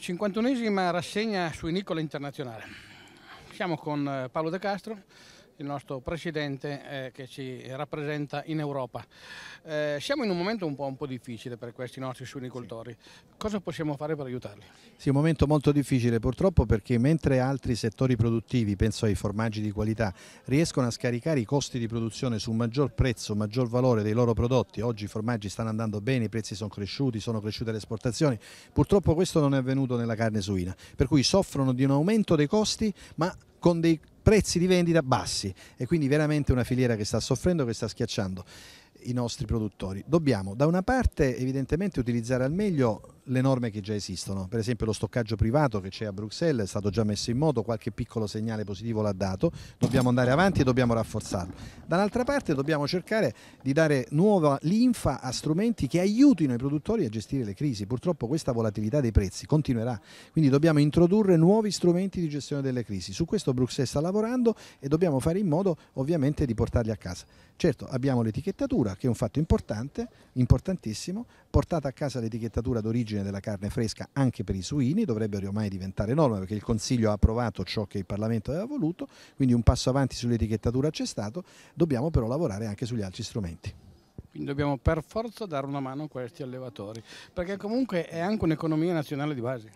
51esima rassegna sui Nicola Internazionale. Siamo con eh, Paolo De Castro, il nostro Presidente eh, che ci rappresenta in Europa. Eh, siamo in un momento un po', un po', difficile per questi nostri suinicoltori, sì. cosa possiamo fare per aiutarli? Sì, un momento molto difficile purtroppo perché mentre altri settori produttivi, penso ai formaggi di qualità, riescono a scaricare i costi di produzione su un maggior prezzo, maggior valore dei loro prodotti, oggi i formaggi stanno andando bene, i prezzi sono cresciuti, sono cresciute le esportazioni, purtroppo questo non è avvenuto nella carne suina, per cui soffrono di un aumento dei costi ma con dei prezzi di vendita bassi e quindi veramente una filiera che sta soffrendo, che sta schiacciando i nostri produttori. Dobbiamo da una parte evidentemente utilizzare al meglio le norme che già esistono, per esempio lo stoccaggio privato che c'è a Bruxelles è stato già messo in moto, qualche piccolo segnale positivo l'ha dato, dobbiamo andare avanti e dobbiamo rafforzarlo. Dall'altra parte dobbiamo cercare di dare nuova linfa a strumenti che aiutino i produttori a gestire le crisi, purtroppo questa volatilità dei prezzi continuerà, quindi dobbiamo introdurre nuovi strumenti di gestione delle crisi, su questo Bruxelles sta lavorando e dobbiamo fare in modo ovviamente di portarli a casa. Certo abbiamo l'etichettatura, l'etichettatura, che è un fatto importante, importantissimo, portata a casa l'etichettatura d'origine della carne fresca anche per i suini, dovrebbe ormai diventare norma perché il Consiglio ha approvato ciò che il Parlamento aveva voluto, quindi un passo avanti sull'etichettatura c'è stato, dobbiamo però lavorare anche sugli altri strumenti. Quindi dobbiamo per forza dare una mano a questi allevatori, perché comunque è anche un'economia nazionale di base.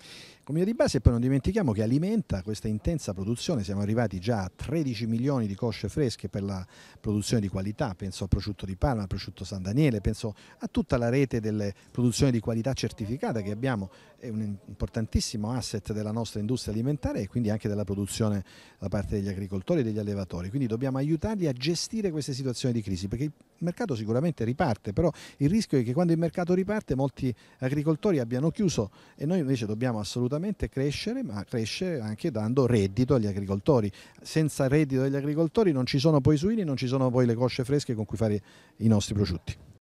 Comune di base e poi non dimentichiamo che alimenta questa intensa produzione, siamo arrivati già a 13 milioni di cosce fresche per la produzione di qualità, penso al prosciutto di Parma, al prosciutto San Daniele, penso a tutta la rete delle produzioni di qualità certificata che abbiamo, è un importantissimo asset della nostra industria alimentare e quindi anche della produzione da parte degli agricoltori e degli allevatori, quindi dobbiamo aiutarli a gestire queste situazioni di crisi perché il mercato sicuramente riparte, però il rischio è che quando il mercato riparte molti agricoltori abbiano chiuso e noi invece dobbiamo assolutamente assolutamente crescere, ma cresce anche dando reddito agli agricoltori. Senza reddito degli agricoltori non ci sono poi i suini, non ci sono poi le cosce fresche con cui fare i nostri prosciutti.